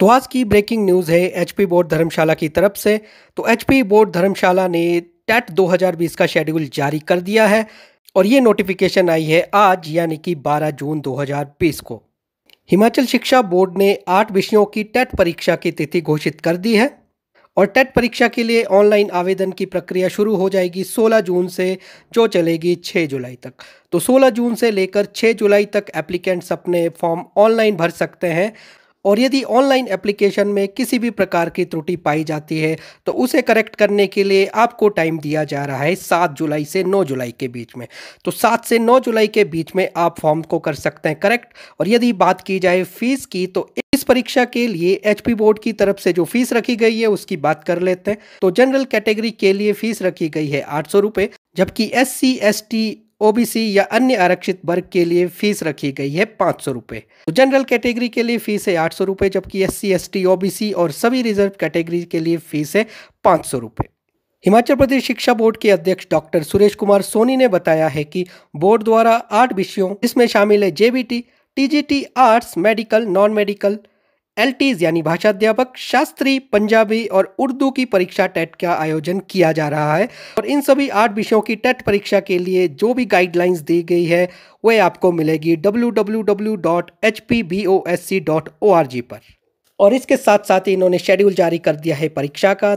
तो आज की ब्रेकिंग न्यूज़ है एचपी बोर्ड धर्मशाला की तरफ से तो एचपी बोर्ड धर्मशाला ने टेट 2020 का शेड्यूल जारी कर दिया है और ये नोटिफिकेशन आई है आज यानी कि 12 जून 2020 को हिमाचल शिक्षा बोर्ड ने आठ विषयों की टेट परीक्षा की तिथि घोषित कर दी है और टेट परीक्षा के लिए ऑनलाइन आवेदन की प्रक्रिया शुरू हो जाएगी 16 जून से जो चलेगी 6 जुलाई तक तो 16 जून से लेकर 6 जुलाई तक एप्लीकेंट्स अपने फॉर्म ऑनलाइन भर सकते हैं और यदि ऑनलाइन एप्लीकेशन में किसी भी प्रकार की त्रुटि पाई जाती है तो उसे करेक्ट करने के लिए आपको टाइम दिया जा रहा है सात जुलाई से नौ जुलाई के बीच में तो सात से नौ जुलाई के बीच में आप फॉर्म को कर सकते हैं करेक्ट और यदि बात की जाए फीस की तो इस परीक्षा के लिए एचपी बोर्ड की तरफ से जो फीस रखी गई है उसकी बात कर लेते हैं तो जनरल कैटेगरी के लिए फीस रखी गई है आठ सौ रुपये जबकि S C S T OBC या अन्य आरक्षित वर्ग के लिए फीस रखी गई है पाँच सौ रुपये तो जनरल कैटेगरी के लिए फीस है आठ सौ रुपये जबकि S C S T O और सभी रिजर्व कैटेगरी के लिए फीस है पाँच सौ रुपये हिमाचल प्रदेश शिक्षा बोर्ड के अध्यक्ष डॉक्टर सुरेश कुमार सोनी ने बताया है कि बोर्ड द्वारा आठ विषयों जिसमें शामिल है JBT TGT arts medical non medical L यानी भाषा अध्यापक शास्त्री पंजाबी और उर्दू की परीक्षा टेट का आयोजन किया जा रहा है और इन सभी आठ विषयों की टेट परीक्षा के लिए जो भी गाइडलाइंस दी गई है वह आपको मिलेगी www.hpbosc.org पर और इसके साथ साथ इन्होंने शेड्यूल जारी कर दिया है परीक्षा का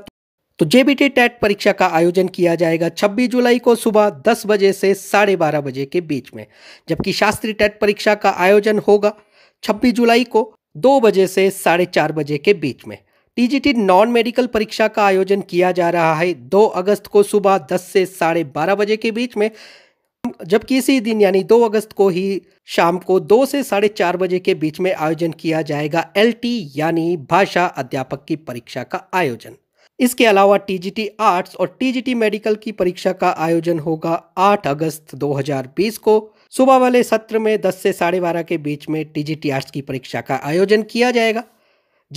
तो जेबीटी टेट परीक्षा का आयोजन किया जाएगा 26 जुलाई को सुबह 10 बजे से साढ़े बारह बजे के बीच में जबकि शास्त्री टेट परीक्षा का आयोजन होगा 26 जुलाई को दो बजे से साढ़े चार बजे के बीच में टीजीटी नॉन मेडिकल परीक्षा का आयोजन किया जा रहा है दो अगस्त को सुबह दस से साढ़े बारह बजे के बीच में जबकि इसी दिन यानी दो अगस्त को ही शाम को दो से साढ़े चार बजे के बीच में आयोजन किया जाएगा एल यानी भाषा अध्यापक की परीक्षा का आयोजन इसके अलावा टीजीटी आर्ट्स और टीजीटी मेडिकल की परीक्षा का आयोजन होगा 8 अगस्त 2020 को सुबह वाले सत्र में 10 से साढ़े बारह के बीच में टीजीटी आर्ट्स की परीक्षा का आयोजन किया जाएगा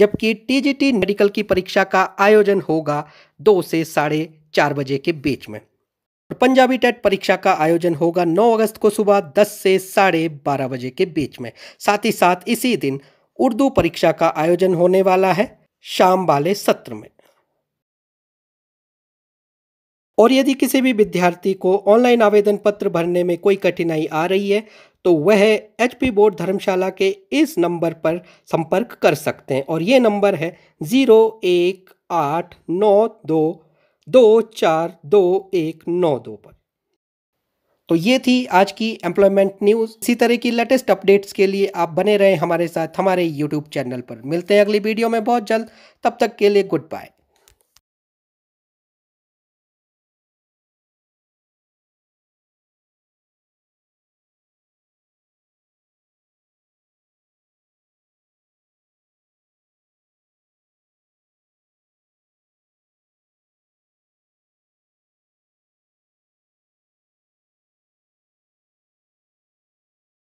जबकि टीजीटी मेडिकल की परीक्षा का आयोजन होगा दो से साढ़े चार बजे के बीच में और पंजाबी टेट परीक्षा का आयोजन होगा 9 अगस्त को सुबह 10 से साढ़े बारह बजे के बीच में साथ ही साथ इसी दिन उर्दू परीक्षा का आयोजन होने वाला है शाम वाले सत्र में और यदि किसी भी विद्यार्थी को ऑनलाइन आवेदन पत्र भरने में कोई कठिनाई आ रही है तो वह एच पी बोर्ड धर्मशाला के इस नंबर पर संपर्क कर सकते हैं और ये नंबर है ज़ीरो एक आठ नौ दो दो चार दो एक नौ दो पर तो ये थी आज की एम्प्लॉयमेंट न्यूज़ इसी तरह की लेटेस्ट अपडेट्स के लिए आप बने रहें हमारे साथ हमारे यूट्यूब चैनल पर मिलते हैं अगली वीडियो में बहुत जल्द तब तक के लिए गुड बाय